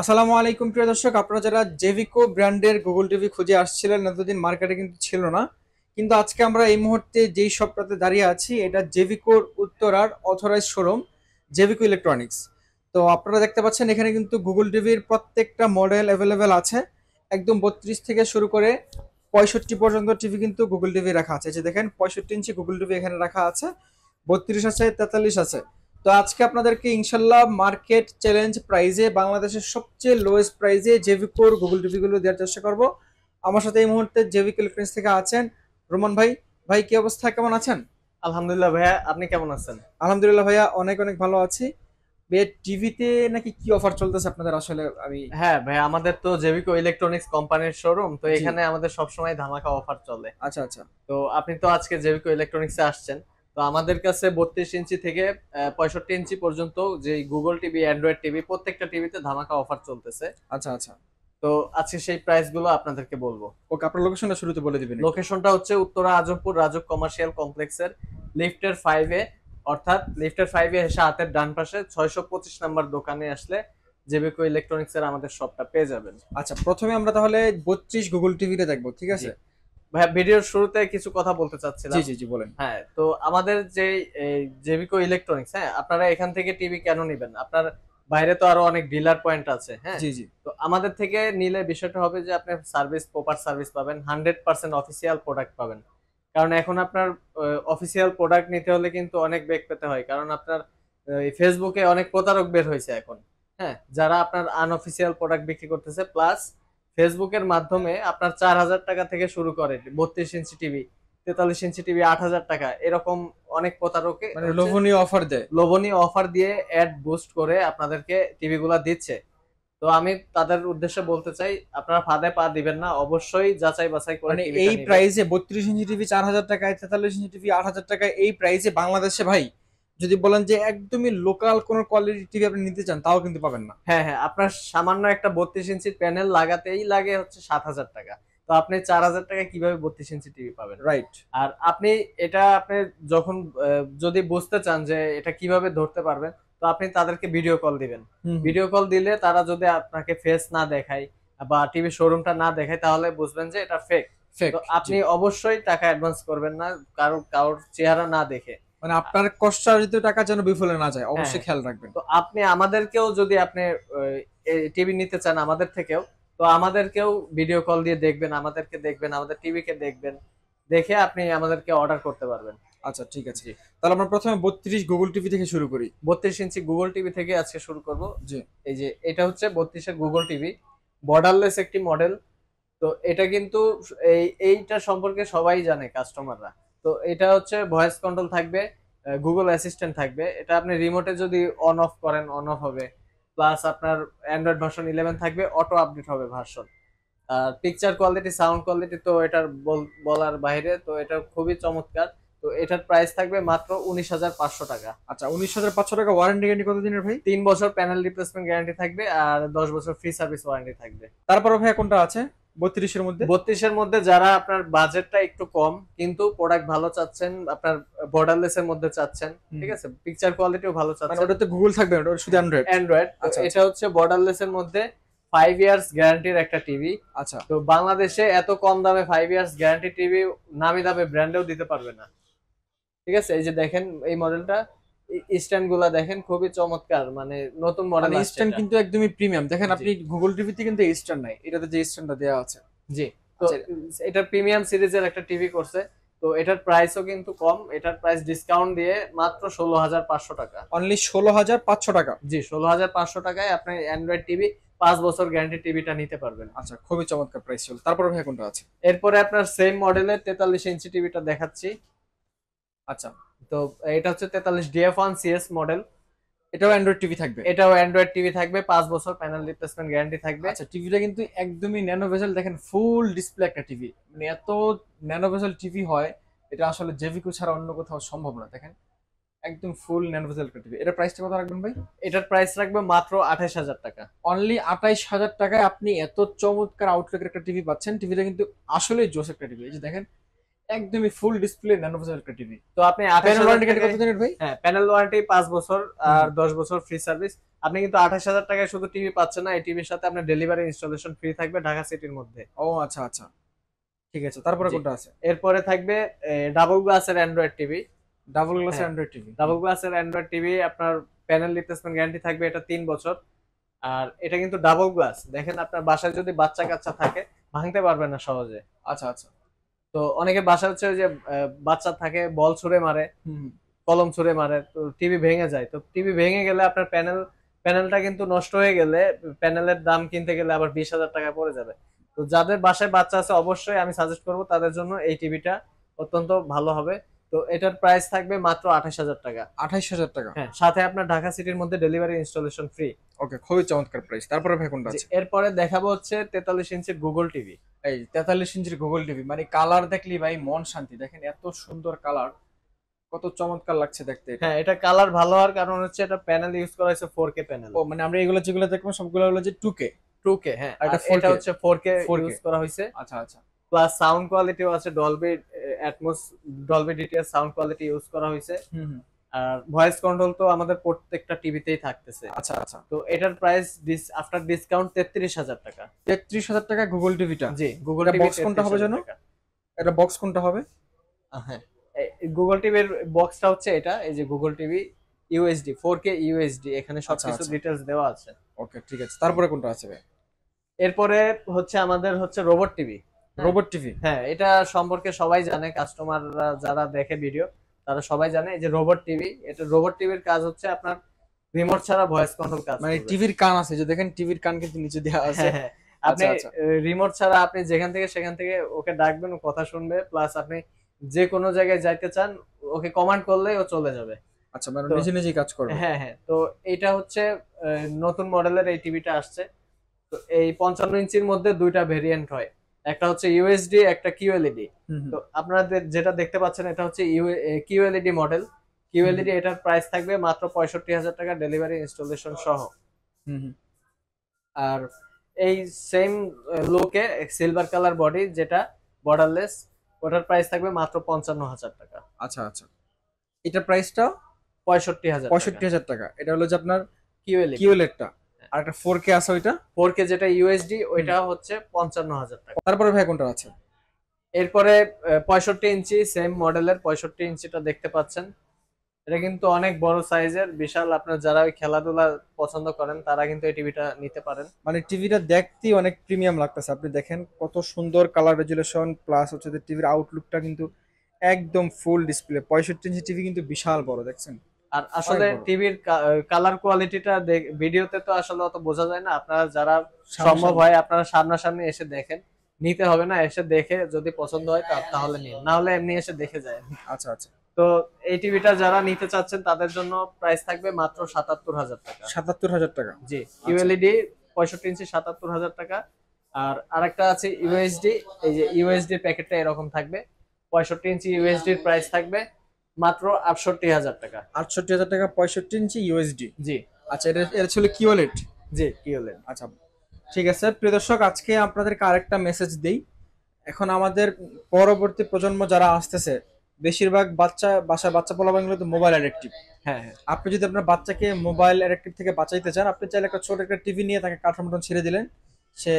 আসসালামু আলাইকুম প্রিয় দর্শক আপনারা যারা জেভিকো ব্র্যান্ডের গুগল টিভি খুঁজে আসছিলেন এতদিন মার্কেটে কিন্তু ছিল না কিন্তু আজকে আমরা এই মুহূর্তে যেই শপটাতে দাঁড়িয়ে আছি এটা জেভিকোর উত্তরার অথরাইজ শোরুম জেভিকো ইলেকট্রনিক্স তো আপনারা দেখতে পাচ্ছেন এখানে কিন্তু গুগল টিভির প্রত্যেকটা মডেল অ্যাভেলেবেল আছে একদম বত্রিশ থেকে শুরু করে পঁয়ষট্টি পর্যন্ত টিভি কিন্তু গুগল টিভি রাখা আছে যে দেখেন পঁয়ষট্টি ইঞ্চি গুগল টিভি এখানে রাখা আছে বত্রিশ আছে তেতাল্লিশ আছে তো আজকে আপনাদেরকে ইনশাল্লাহ মার্কেট চ্যালেঞ্জ প্রাইজে বাংলাদেশের সবচেয়ে লোয়েস্ট প্রাইজে জেভিকোর গুগল টিভিগুলো দেওয়ার চেষ্টা করব আমার সাথে এই মুহূর্তে জেভিক ইলেকট্রনিক্স থেকে আছেন রোমান ভাই ভাই কি অবস্থা কেমন আছেন আলহামদুলিল্লাহ ভাইয়া আপনি কেমন আছেন আলহামদুলিল্লাহ ভাইয়া অনেক অনেক ভালো আছি টিভিতে নাকি কি অফার চলতেছে আপনাদের আসলে আমি হ্যাঁ ভাই আমাদের তো জেভিকো ইলেকট্রনিক্স কোম্পানির শোরুম তো এখানে আমাদের সবসময় ধামাকা অফার চলে আচ্ছা আচ্ছা তো আপনি তো আজকে জেভিকো ইলেকট্রনিক্সে আসছেন তো আমাদের কাছে বত্রিশ ইঞ্চি থেকে পঁয়ষট্টি ইঞ্চি পর্যন্ত যে গুগল টিভি অ্যান্ড্রয়েড টিভি প্রত্যেকটা টিভিতে ধামাকা অফার চলতেছে আচ্ছা আচ্ছা তো আজকে সেই প্রাইস গুলো আপনাদেরকে বলবো ওকে আপনার লোকেশনটা শুরুতে বলে দিবেন লোকেশনটা হচ্ছে উত্তরা আজমপুর রাজক কমার্শিয়াল কমপ্লেক্সের লিফটের ফাইভে অর্থাৎ লিফটের ফাইভে এসে হাতের ডান পাশে ছয়শো পঁচিশ নাম্বার দোকানে আসলে জেবিকো ইলেকট্রনিক্স এর আমাদের শপটা পেয়ে যাবেন আচ্ছা প্রথমে আমরা তাহলে বত্রিশ গুগল টিভিতে দেখবো ঠিক আছে ভিডিওর শুরুতে কিছু কথা বলতে চাচ্ছিলাম জি জি জি বলেন হ্যাঁ তো আমাদের যে জেভিকো ইলেকট্রনিক্স হ্যাঁ আপনারা এখান থেকে টিভি কেন নেবেন আপনার বাইরে তো আরো অনেক ডিলার পয়েন্ট আছে হ্যাঁ জি জি তো আমাদের থেকে নিলে বিষয়টা হবে যে আপনি সার্ভিস প্রপার সার্ভিস পাবেন হান্ড্রেড পার্সেন্ট অফিসিয়াল প্রোডাক্ট পাবেন কারণ এখন আপনার অফিসিয়াল প্রোডাক্ট নিতে হলে কিন্তু অনেক বেগ পেতে হয় কারণ আপনার ফেসবুকে অনেক প্রতারক বের হয়েছে এখন হ্যাঁ যারা আপনার আনঅফিসিয়াল প্রোডাক্ট বিক্রি করতেছে প্লাস ফেসবুকের মাধ্যমে আপনার চার হাজার টাকা থেকে শুরু করে বত্রিশ ইঞ্চি টিভি তেতাল্লিশ ইঞ্চি টিভি আট হাজার টাকা এরকম অনেক প্রতারকে মানে লোভনীয় অফার দেয় লোভনীয় অফার দিয়ে অ্যাড বুস্ট করে আপনাদেরকে টিভি গুলা দিচ্ছে তো আমি তাদের উদ্দেশ্যে বলতে চাই আপনারা ফাঁদে পা দিবেন না অবশ্যই যাচাই বাছাই করে মানে এই প্রাইসে বত্রিশ ইঞ্চি টিভি চার হাজার টাকায় তেতাল্লিশ ইঞ্চি টিভি আট হাজার টাকায় এই প্রাইসে বাংলাদেশে ভাই যদি বলেন যে একদমই লোকাল কোন কোয়ালিটি টিভি আপনি নিতে চান তাও কিন্তু পাবেন না হ্যাঁ হ্যাঁ আপনার সামান্য একটা বত্রিশ ইঞ্চির প্যানেল লাগাতেই লাগে হচ্ছে সাত হাজার টাকা তো আপনি চার হাজার টাকা কিভাবে বত্রিশ ইঞ্চি টিভি পাবেন রাইট আর আপনি এটা আপনি যখন যদি বুঝতে চান যে এটা কিভাবে ধরতে পারবেন তো আপনি তাদেরকে ভিডিও কল দিবেন ভিডিও কল দিলে তারা যদি আপনাকে ফেস না দেখায় বা টিভি শোরুমটা না দেখায় তাহলে বুঝবেন যে এটা ফেক আপনি অবশ্যই টাকা অ্যাডভান্স করবেন না কারোর কারোর চেহারা না দেখে মানে আপনার কষ্টার্জিত টাকা যেন বিফলে না যায় অবশ্যই হ্যাঁ। খেয়াল রাখবেন তো আপনি আমাদেরকেও যদি আপনি টিভি নিতে চান আমাদের থেকেও তো আমাদেরকেও ভিডিও কল দিয়ে দেখবেন আমাদেরকে দেখবেন আমাদের টিভি কে দেখবেন দেখে আপনি আমাদেরকে অর্ডার করতে পারবেন আচ্ছা ঠিক আছে তাহলে আমরা প্রথমে বত্রিশ গুগল টিভি থেকে শুরু করি বত্রিশ ইঞ্চি গুগল টিভি থেকে আজকে শুরু করব জি এই যে এটা হচ্ছে বত্রিশের গুগল টিভি বর্ডারলেস একটি মডেল তো এটা কিন্তু এই এইটা সম্পর্কে সবাই জানে কাস্টমাররা তো এটা হচ্ছে ভয়েস কন্ট্রোল থাকবে গুগল অ্যাসিস্ট্যান্ট থাকবে এটা আপনি রিমোটে যদি অন অফ করেন অন অফ হবে প্লাস আপনার অ্যান্ড্রয়েড ভার্সন ইলেভেন থাকবে অটো আপডেট হবে ভার্সন আর পিকচার কোয়ালিটি সাউন্ড কোয়ালিটি তো এটার বলার বাইরে তো এটা খুবই চমৎকার তো এটার প্রাইস থাকবে মাত্র উনিশ হাজার পাঁচশো টাকা আচ্ছা উনিশ হাজার পাঁচশো টাকা ওয়ারেন্টি গ্যারান্টি কতদিনের ভাই তিন বছর প্যানেল রিপ্লেসমেন্ট গ্যারান্টি থাকবে আর দশ বছর ফ্রি সার্ভিস ওয়ারেন্টি থাকবে তারপর ভাই কোনটা আছে বত্রিশের মধ্যে বত্রিশের মধ্যে যারা আপনার বাজেটটা একটু কম কিন্তু প্রোডাক্ট ভালো চাচ্ছেন আপনার বর্ডারলেস এর মধ্যে চাচ্ছেন ঠিক আছে পিকচার কোয়ালিটিও ভালো মানে চাচ্ছেন মানে ওটাতে গুগল থাকবে ওটা শুধু অ্যান্ড্রয়েড আচ্ছা, অ্যান্ড্রয়েড এটা আচ্ছা। হচ্ছে বর্ডারলেস এর মধ্যে ফাইভ ইয়ার্স গ্যারান্টির একটা টিভি আচ্ছা তো বাংলাদেশে এত কম দামে ফাইভ ইয়ার্স গ্যারান্টি টিভি নামি দামে ব্র্যান্ডেও দিতে পারবে না ঠিক আছে এই যে দেখেন এই মডেলটা স্ট্যান্ড গুলা দেখেন খুবই চমৎকার মানে নতুন মডেল স্ট্যান্ড কিন্তু একদমই প্রিমিয়াম দেখেন আপনি গুগল টিভিতে কিন্তু স্ট্যান্ড নাই এটাতে যে স্ট্যান্ডটা দেওয়া আছে জি তো আচ্ছা, এটা প্রিমিয়াম সিরিজের একটা টিভি করছে তো এটার প্রাইসও কিন্তু কম এটার প্রাইস ডিসকাউন্ট দিয়ে মাত্র ষোলো হাজার পাঁচশো টাকা অনলি ষোলো হাজার পাঁচশো টাকা জি ষোলো হাজার পাঁচশো টাকায় আপনি অ্যান্ড্রয়েড টিভি পাঁচ বছর গ্যারান্টি টিভিটা নিতে পারবেন আচ্ছা খুবই চমৎকার প্রাইস ছিল তারপরে ভাই কোনটা আছে এরপরে আপনার সেম মডেলের তেতাল্লিশ ইঞ্চি টিভিটা দেখাচ্ছি আচ্ছা তো এটা হচ্ছে তেতাল্লিশ ডিএফ ওয়ান সিএস মডেল এটাও অ্যান্ড্রয়েড টিভি থাকবে এটাও অ্যান্ড্রয়েড টিভি থাকবে পাঁচ বছর প্যানেল রিপ্লেসমেন্ট গ্যারান্টি থাকবে আচ্ছা টিভিটা কিন্তু একদমই ন্যানো ভেসেল দেখেন ফুল ডিসপ্লে একটা টিভি মানে এত ন্যানো ভেসেল টিভি হয় এটা আসলে জেভিকো ছাড়া অন্য কোথাও সম্ভব না দেখেন একদম ফুল ন্যানো ভেসেল একটা টিভি এটার প্রাইসটা কত রাখবেন ভাই এটার প্রাইস রাখবে মাত্র আঠাশ হাজার টাকা অনলি আঠাইশ হাজার টাকায় আপনি এত চমৎকার আউটলুকের একটা টিভি পাচ্ছেন টিভিটা কিন্তু আসলেই জোস একটা টিভি এই যে দেখেন একদমই ফুল ডিসপ্লে ন্যানো পিক্সেল একটা টিভি তো আপনি প্যানেল ওয়ারেন্টি কত দিনের ভাই হ্যাঁ প্যানেল ওয়ারেন্টি 5 বছর আর 10 বছর ফ্রি সার্ভিস আপনি কিন্তু 28000 টাকায় শুধু টিভি পাচ্ছেন না এই টিভির সাথে আপনার ডেলিভারি ইনস্টলেশন ফ্রি থাকবে ঢাকা সিটির মধ্যে ও আচ্ছা আচ্ছা ঠিক আছে তারপরে কোনটা আছে এরপরে থাকবে ডাবল গ্লাসের অ্যান্ড্রয়েড টিভি ডাবল গ্লাসের অ্যান্ড্রয়েড টিভি ডাবল গ্লাসের অ্যান্ড্রয়েড টিভি আপনার প্যানেল রিপ্লেসমেন্ট গ্যারান্টি থাকবে এটা 3 বছর আর এটা কিন্তু ডাবল গ্লাস দেখেন আপনার বাসায় যদি বাচ্চা কাচ্চা থাকে ভাঙতে পারবে না সহজে আচ্ছা আচ্ছা তো অনেকের বাসা হচ্ছে ওই যে বাচ্চা থাকে বল ছুঁড়ে মারে কলম ছুঁড়ে মারে তো টিভি ভেঙে যায় তো টিভি ভেঙে গেলে আপনার প্যানেল প্যানেলটা কিন্তু নষ্ট হয়ে গেলে প্যানেলের দাম কিনতে গেলে আবার বিশ হাজার টাকা পড়ে যাবে তো যাদের বাসায় বাচ্চা আছে অবশ্যই আমি সাজেস্ট করব তাদের জন্য এই টিভিটা অত্যন্ত ভালো হবে তো এটার প্রাইস থাকবে মাত্র আঠাশ হাজার টাকা আঠাশ হাজার টাকা হ্যাঁ সাথে আপনার ঢাকা সিটির মধ্যে ডেলিভারি ইনস্টলেশন ফ্রি ওকে খুবই চমৎকার প্রাইস তারপরে ভাই কোনটা আছে এরপরে দেখাবো হচ্ছে তেতাল্লিশ ইঞ্চির গুগল টিভি এই তেতাল্লিশ ইঞ্চির গুগল টিভি মানে কালার দেখলি ভাই মন শান্তি দেখেন এত সুন্দর কালার কত চমৎকার লাগছে দেখতে হ্যাঁ এটা কালার ভালো হওয়ার কারণ হচ্ছে এটা প্যানেল ইউজ করা হয়েছে ফোর কে প্যানেল ও মানে আমরা এগুলো যেগুলো দেখবো সবগুলো হলো যে টু কে টু কে হ্যাঁ এটা হচ্ছে ফোর কে ইউজ করা হয়েছে আচ্ছা আচ্ছা প্লাস সাউন্ড কোয়ালিটিও আছে Dolby Atmos Dolby D T S sound quality use করা হয়েছে আর ভয়েস কন্ট্রোল তো আমাদের প্রত্যেকটা টিভিতেই থাকতেছে আচ্ছা আচ্ছা তো এটার প্রাইস আফটার ডিসকাউন্ট তেত্রিশ হাজার টাকা তেত্রিশ হাজার টাকা গুগল টিভিটা জি গুগল বক্স কোনটা হবে জানো এটা বক্স কোনটা হবে হ্যাঁ গুগল টিভির বক্সটা হচ্ছে এটা এই যে Google TV U S D four K U S D এখানে আচ্ছা, সবকিছু ডিটেলস আচ্ছা। দেওয়া আছে ওকে ঠিক আছে তারপরে কোনটা আছে এরপরে হচ্ছে আমাদের হচ্ছে রোবট টিভি হ্যাঁ। রোবট টিভি হ্যাঁ এটা সম্পর্কে সবাই জানে কাস্টমাররা যারা দেখে ভিডিও তারা সবাই জানে এই যে রোবট টিভি এটা রোবট টিভির কাজ হচ্ছে আপনার রিমোট ছাড়া ভয়েস কন্ট্রোল কাজ মানে টিভির কান আছে যে দেখেন টিভির কান কিন্তু নিচে দেওয়া হ্যাঁ, আছে হ্যাঁ। আচ্ছা, আপনি আচ্ছা। রিমোট ছাড়া আপনি যেখান থেকে সেখান থেকে ওকে ডাকবেন ও কথা শুনবে প্লাস আপনি যে কোনো জায়গায় যাইতে চান ওকে কমান্ড করলে ও চলে যাবে আচ্ছা মানে নিজে নিজে কাজ করবে হ্যাঁ হ্যাঁ তো এটা হচ্ছে নতুন মডেলের এই টিভিটা আসছে তো এই পঞ্চান্ন ইঞ্চির মধ্যে দুইটা ভেরিয়েন্ট হয় একটা হচ্ছে ইউএসডি একটা কিউএলইডি e তো আপনাদের যেটা দেখতে পাচ্ছেন এটা হচ্ছে কিউএলইডি মডেল কিউএলইডি এটার প্রাইস থাকবে মাত্র পঁয়ষট্টি হাজার টাকা ডেলিভারি ইনস্টলেশন সহ আর এই সেম লোকে সিলভার কালার বডি যেটা বর্ডারলেস ওটার প্রাইস থাকবে মাত্র পঞ্চান্ন হাজার টাকা আচ্ছা আচ্ছা এটার প্রাইসটা পঁয়ষট্টি হাজার পঁয়ষট্টি হাজার টাকা এটা হলো যে আপনার কিউএলইডি কিউএলইডটা আর একটা 4K আছে ওইটা 4K যেটা ইউএসডি ওইটা হচ্ছে 55000 টাকা তারপরে ভাই কোনটা আছে এরপরে 65 ইঞ্চি সেম মডেলের 65 ইঞ্চিটা দেখতে পাচ্ছেন এটা কিন্তু অনেক বড় সাইজের বিশাল আপনার যারা ওই খেলাধুলা পছন্দ করেন তারা কিন্তু এই টিভিটা নিতে পারেন মানে টিভিটা দেখতেই অনেক প্রিমিয়াম লাগতেছে আপনি দেখেন কত সুন্দর কালার রেজুলেশন প্লাস হচ্ছে টিভির আউটলুকটা কিন্তু একদম ফুল ডিসপ্লে পঁয়ষট্টি ইঞ্চি টিভি কিন্তু বিশাল বড় দেখছেন আর আসলে টিভির কালার কোয়ালিটিটা ভিডিওতে তো আসলে অত বোঝা যায় না আপনারা যারা সম্ভব হয় আপনারা সামনাসামনি এসে দেখেন নিতে হবে না এসে দেখে যদি পছন্দ হয় তাহলে নিন না হলে এমনি এসে দেখে যায় আচ্ছা আচ্ছা তো এই টিভিটা যারা নিতে চাচ্ছেন তাদের জন্য প্রাইস থাকবে মাত্র সাতাত্তর হাজার টাকা সাতাত্তর হাজার টাকা জি ইউএলইডি আচ্ছা। পঁয়ষট্টি ইঞ্চি সাতাত্তর হাজার টাকা আর আরেকটা আছে ইউএসডি এই যে ইউএসডি প্যাকেটটা এরকম থাকবে পঁয়ষট্টি ইঞ্চি ইউএসডির প্রাইস থাকবে মাত্র আটষট্টি হাজার টাকা আটষট্টি হাজার টাকা পঁয়ষট্টি ইঞ্চি ইউএসডি জি আচ্ছা এটা এটা ছিল ওয়ালেট e জি কিওলেট e আচ্ছা ঠিক আছে প্রিয় দর্শক আজকে আপনাদের আরেকটা মেসেজ দেই এখন আমাদের পরবর্তী প্রজন্ম যারা আসতেছে বেশিরভাগ বাচ্চা বাসার বাচ্চা বাংলা তো মোবাইল অ্যাডিক্টিভ হ্যাঁ আপনি যদি আপনার বাচ্চাকে মোবাইল অ্যাডিক্টিভ থেকে বাঁচাইতে চান আপনি চাইলে একটা ছোট একটা টিভি নিয়ে তাকে কার্টুন মটন ছেড়ে দিলেন সে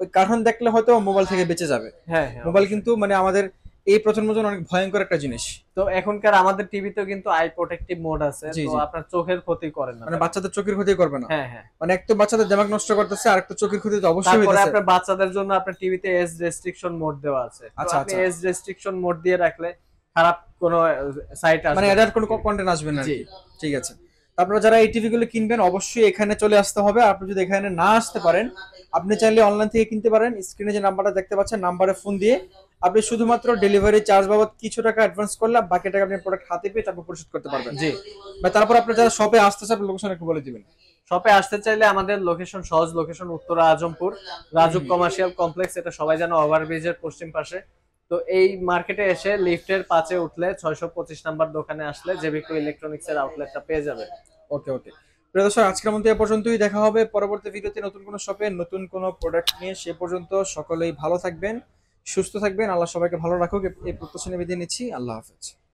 ওই কার্টুন দেখলে হয়তো মোবাইল থেকে বেঁচে যাবে হ্যাঁ মোবাইল হ্যাঁ, কিন্তু মানে আমাদের এই প্রথম জন্য অনেক ভয়ঙ্কর একটা জিনিস তো এখনকার আমাদের টিভিতেও কিন্তু আই প্রোটেক্টিভ মোড আছে তো আপনার চোখের ক্ষতি করে না মানে বাচ্চাদের চোখের ক্ষতি করবে না হ্যাঁ হ্যাঁ মানে এক তো বাচ্চাদের দিমাগ নষ্ট করতেছে আর একটা চোখের ক্ষতি তো অবশ্যই হইতেছে তারপরে আপনার বাচ্চাদের জন্য আপনার টিভিতে এজ রেস্ট্রিকশন মোড দেওয়া আছে আচ্ছা আপনি এজ রেস্ট্রিকশন মোড দিয়ে রাখলে খারাপ কোনো সাইট আসবে মানে এডাল্ট কোনো কন্টেন্ট আসবে না ঠিক আছে আপনারা যারা এই টিভিগুলো কিনবেন অবশ্যই এখানে চলে আসতে হবে আপনি যদি এখানে না আসতে পারেন আপনি চাইলে অনলাইন থেকে কিনতে পারেন স্ক্রিনে যে নাম্বারটা দেখতে পাচ্ছেন নাম্বারে ফোন দিয়ে আপনি শুধুমাত্র ডেলিভারি চার্জ বাবদ কিছু টাকা অ্যাডভান্স করলে বাকি টাকা আপনি প্রোডাক্ট হাতে পেয়ে তারপর পরিশোধ করতে পারবেন জি তারপর আপনি যারা শপে আসতে চান লোকেশন একটু বলে দিবেন শপে আসতে চাইলে আমাদের লোকেশন সহজ location Uttara Azampur Rajuk commercial complex এটা সবাই জানো ওভারব্রিজের পশ্চিম পাশে তো এই মার্কেটে এসে লিফটের পাঁচে উঠলে ছয়শো পঁচিশ নাম্বার দোকানে আসলে জেবিকো ইলেকট্রনিক্স এর আউটলেটটা পেয়ে যাবে ওকে ওকে প্রিয় দর্শক আজকের মধ্যে এ পর্যন্তই দেখা হবে পরবর্তী ভিডিওতে নতুন কোনো শপে নতুন কোনো প্রোডাক্ট নিয়ে সে পর্যন্ত সকলেই ভালো থাকবেন সুস্থ থাকবেন আল্লাহ সবাইকে ভালো রাখুক এই প্রত্যাশা নিয়ে নিচ্ছি আল্লাহ হাফেজ